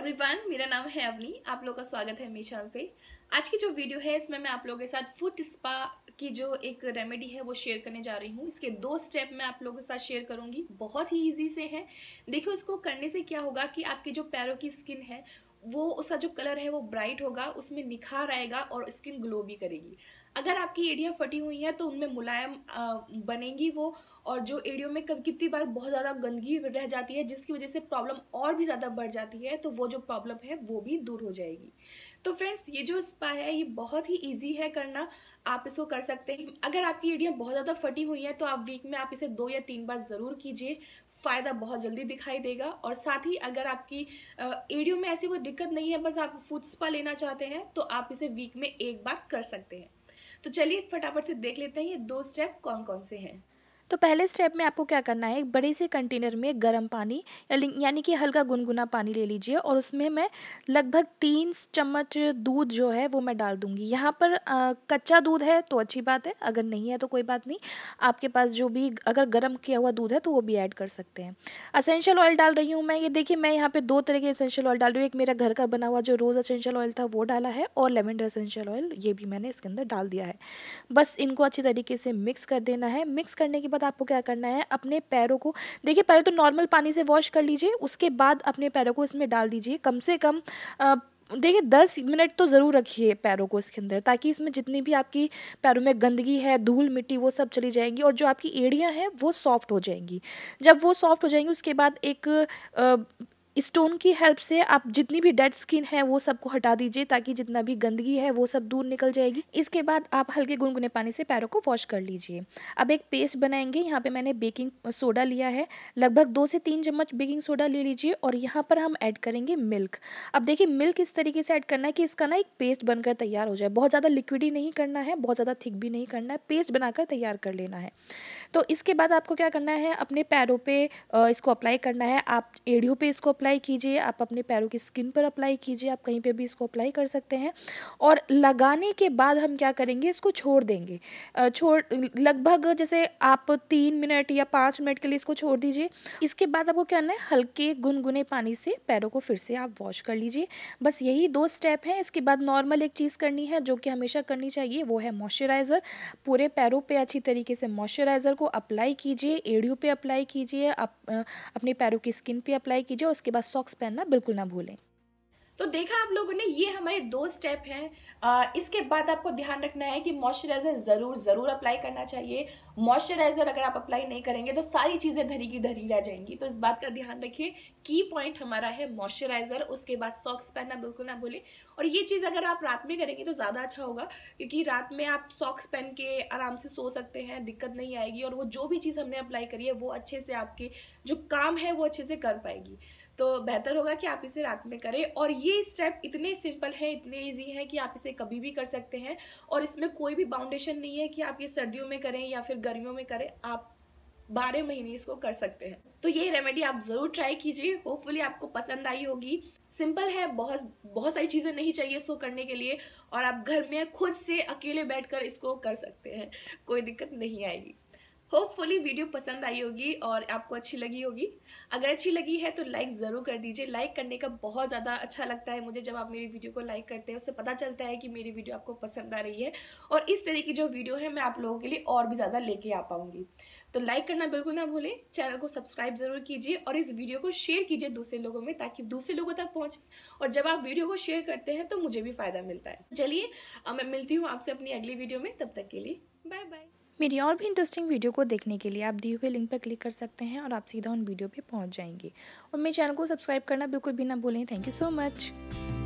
everyone मेरा नाम है अवनी आप लोग का स्वागत है मेरे चैनल पे आज की जो वीडियो है इसमें मैं आप लोगों के साथ फुट स्पा की जो एक रेमेडी है वो शेयर करने जा रही हूँ इसके दो स्टेप मैं आप लोगों के साथ शेयर करूँगी बहुत ही इजी से है देखिए उसको करने से क्या होगा कि आपके जो पैरों की स्किन है वो उसका जो कलर है वो ब्राइट होगा उसमें निखार आएगा और स्किन ग्लो भी करेगी अगर आपकी एडियाँ फटी हुई हैं तो उनमें मुलायम बनेंगी वो और जो एडियो में कब कितनी बार बहुत ज़्यादा गंदगी रह जाती है जिसकी वजह से प्रॉब्लम और भी ज़्यादा बढ़ जाती है तो वो जो प्रॉब्लम है वो भी दूर हो जाएगी तो फ्रेंड्स ये जो स्पा है ये बहुत ही ईजी है करना आप इसको कर सकते हैं अगर आपकी एडियाँ बहुत ज़्यादा फटी हुई हैं तो आप वीक में आप इसे दो या तीन बार ज़रूर कीजिए फ़ायदा बहुत जल्दी दिखाई देगा और साथ ही अगर आपकी एडियो में ऐसी कोई दिक्कत नहीं है बस आप फूड स्पा लेना चाहते हैं तो आप इसे वीक में एक बार कर सकते हैं तो चलिए फटाफट से देख लेते हैं ये दो स्टेप कौन कौन से हैं तो पहले स्टेप में आपको क्या करना है एक बड़े से कंटेनर में गर्म पानी यानी कि हल्का गुनगुना पानी ले लीजिए और उसमें मैं लगभग तीन चम्मच दूध जो है वो मैं डाल दूँगी यहाँ पर आ, कच्चा दूध है तो अच्छी बात है अगर नहीं है तो कोई बात नहीं आपके पास जो भी अगर गर्म किया हुआ दूध है तो वो भी ऐड कर सकते हैं असेंशियल ऑयल डाल रही हूँ मैं ये देखिए मैं यहाँ पर दो तरह के असेंशियल ऑयल डाल रही हूँ एक मेरा घर का बना हुआ जो रोज़ असेंशियल ऑयल था वो डाला है और लेमेंडर असेंशियल ऑयल ये भी मैंने इसके अंदर डाल दिया है बस इनको अच्छी तरीके से मिक्स कर देना है मिक्स करने के बाद बाद आपको क्या करना है अपने पैरों को देखिए पहले तो नॉर्मल पानी से वॉश कर लीजिए उसके बाद अपने पैरों को इसमें डाल दीजिए कम से कम देखिए दस मिनट तो ज़रूर रखिए पैरों को इसके अंदर ताकि इसमें जितनी भी आपकी पैरों में गंदगी है धूल मिट्टी वो सब चली जाएंगी और जो आपकी एड़ियाँ हैं वो सॉफ्ट हो जाएंगी जब वो सॉफ्ट हो जाएंगी उसके बाद एक आ, स्टोन की हेल्प से आप जितनी भी डेड स्किन है वो सबको हटा दीजिए ताकि जितना भी गंदगी है वो सब दूर निकल जाएगी इसके बाद आप हल्के गुनगुने पानी से पैरों को वॉश कर लीजिए अब एक पेस्ट बनाएंगे यहाँ पे मैंने बेकिंग सोडा लिया है लगभग दो से तीन चम्मच बेकिंग सोडा ले लीजिए और यहाँ पर हम ऐड करेंगे मिल्क अब देखिए मिल्क इस तरीके से ऐड करना है कि इसका ना एक पेस्ट बनकर तैयार हो जाए बहुत ज़्यादा लिक्विड ही नहीं करना है बहुत ज़्यादा थिक भी नहीं करना है पेस्ट बनाकर तैयार कर लेना है तो इसके बाद आपको क्या करना है अपने पैरों पर इसको अप्लाई करना है आप एड़ियों पर इसको अप्लाई कीजिए आप अपने पैरों की स्किन पर अप्लाई कीजिए आप कहीं पर भी इसको अप्लाई कर सकते हैं और लगाने के बाद हम क्या करेंगे इसको छोड़ देंगे छोड़ लगभग जैसे आप तीन मिनट या पाँच मिनट के लिए इसको छोड़ दीजिए इसके बाद आपको क्या करना है हल्के गुनगुने पानी से पैरों को फिर से आप वॉश कर लीजिए बस यही दो स्टेप हैं इसके बाद नॉर्मल एक चीज़ करनी है जो कि हमेशा करनी चाहिए वो है मॉइस्चराइज़र पूरे पैरों पे अच्छी तरीके से मॉइस्चराइज़र को अप्लाई कीजिए एड़ियों पे अप्लाई कीजिए अप, अपने पैरों की स्किन पे अप्लाई कीजिए और उसके उसके बाद सॉक्स पहनना बिल्कुल ना भूलें तो देखा आप लोगों ने ये हमारे दो स्टेप हैं इसके बाद आपको ध्यान रखना है कि मॉइस्चराइज़र ज़रूर ज़रूर अप्लाई करना चाहिए मॉइस्चराइज़र अगर आप अप्लाई नहीं करेंगे तो सारी चीज़ें धरी की धरी रह जाएंगी तो इस बात का ध्यान रखिए की पॉइंट हमारा है मॉइस्चराइज़र उसके बाद सॉक्स पहनना बिल्कुल ना भूलें और ये चीज़ अगर आप रात में करेंगे तो ज़्यादा अच्छा होगा क्योंकि रात में आप सॉक्स पहन के आराम से सो सकते हैं दिक्कत नहीं आएगी और वो जो भी चीज़ हमने अप्लाई करी है वो अच्छे से आपके जो काम है वो अच्छे से कर पाएगी तो बेहतर होगा कि आप इसे रात में करें और ये स्टेप इतने सिंपल हैं इतने ईजी हैं कि आप इसे कभी भी कर सकते हैं और इसमें कोई भी बाउंडेशन नहीं है कि आप ये सर्दियों में करें या फिर गर्मियों में करें आप बारह महीने इसको कर सकते हैं तो ये रेमेडी आप ज़रूर ट्राई कीजिए होपफुली आपको पसंद आई होगी सिंपल है बहुत बहुत सारी चीज़ें नहीं चाहिए इसको करने के लिए और आप घर में खुद से अकेले बैठकर इसको कर सकते हैं कोई दिक्कत नहीं आएगी होपफुली वीडियो पसंद आई होगी और आपको अच्छी लगी होगी अगर अच्छी लगी है तो लाइक ज़रूर कर दीजिए लाइक करने का बहुत ज़्यादा अच्छा लगता है मुझे जब आप मेरी वीडियो को लाइक करते हैं उससे पता चलता है कि मेरी वीडियो आपको पसंद आ रही है और इस तरह की जो वीडियो है मैं आप लोगों के लिए और भी ज़्यादा लेके आ पाऊँगी तो लाइक करना बिल्कुल ना भूलें चैनल को सब्सक्राइब ज़रूर कीजिए और इस वीडियो को शेयर कीजिए दूसरे लोगों में ताकि दूसरे लोगों तक पहुँचें और जब आप वीडियो को शेयर करते हैं तो मुझे भी फ़ायदा मिलता है चलिए मैं मिलती हूँ आपसे अपनी अगली वीडियो में तब तक के लिए बाय बाय मेरी और भी इंटरेस्टिंग वीडियो को देखने के लिए आप दिए हुए लिंक पर क्लिक कर सकते हैं और आप सीधा उन वीडियो पर पहुँच जाएंगे और मेरे चैनल को सब्सक्राइब करना बिल्कुल भी ना भूलें थैंक यू सो मच